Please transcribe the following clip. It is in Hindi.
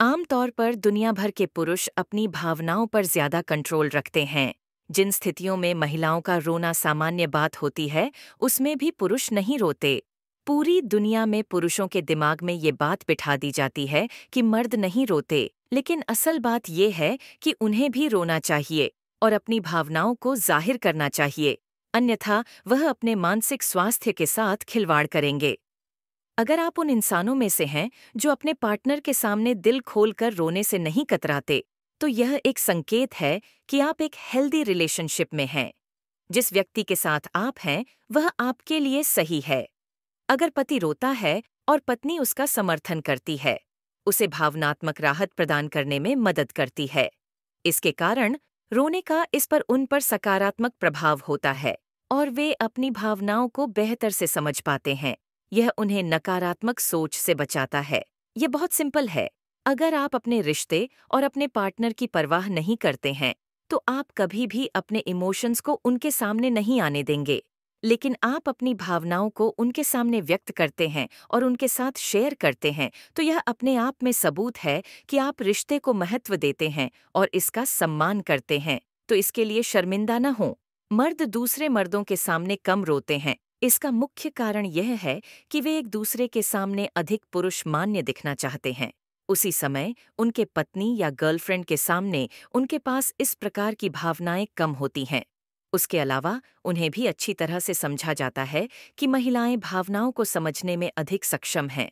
आमतौर पर दुनिया भर के पुरुष अपनी भावनाओं पर ज्यादा कंट्रोल रखते हैं जिन स्थितियों में महिलाओं का रोना सामान्य बात होती है उसमें भी पुरुष नहीं रोते पूरी दुनिया में पुरुषों के दिमाग में ये बात बिठा दी जाती है कि मर्द नहीं रोते लेकिन असल बात ये है कि उन्हें भी रोना चाहिए और अपनी भावनाओं को जाहिर करना चाहिए अन्यथा वह अपने मानसिक स्वास्थ्य के साथ खिलवाड़ करेंगे अगर आप उन इंसानों में से हैं जो अपने पार्टनर के सामने दिल खोलकर रोने से नहीं कतराते तो यह एक संकेत है कि आप एक हेल्दी रिलेशनशिप में हैं जिस व्यक्ति के साथ आप हैं वह आपके लिए सही है अगर पति रोता है और पत्नी उसका समर्थन करती है उसे भावनात्मक राहत प्रदान करने में मदद करती है इसके कारण रोने का इस पर उन पर सकारात्मक प्रभाव होता है और वे अपनी भावनाओं को बेहतर से समझ पाते हैं यह उन्हें नकारात्मक सोच से बचाता है ये बहुत सिंपल है अगर आप अपने रिश्ते और अपने पार्टनर की परवाह नहीं करते हैं तो आप कभी भी अपने इमोशंस को उनके सामने नहीं आने देंगे लेकिन आप अपनी भावनाओं को उनके सामने व्यक्त करते हैं और उनके साथ शेयर करते हैं तो यह अपने आप में सबूत है कि आप रिश्ते को महत्व देते हैं और इसका सम्मान करते हैं तो इसके लिए शर्मिंदा न हो मर्द दूसरे मर्दों के सामने कम रोते हैं इसका मुख्य कारण यह है कि वे एक दूसरे के सामने अधिक पुरुष मान्य दिखना चाहते हैं उसी समय उनके पत्नी या गर्लफ्रेंड के सामने उनके पास इस प्रकार की भावनाएं कम होती हैं उसके अलावा उन्हें भी अच्छी तरह से समझा जाता है कि महिलाएं भावनाओं को समझने में अधिक सक्षम हैं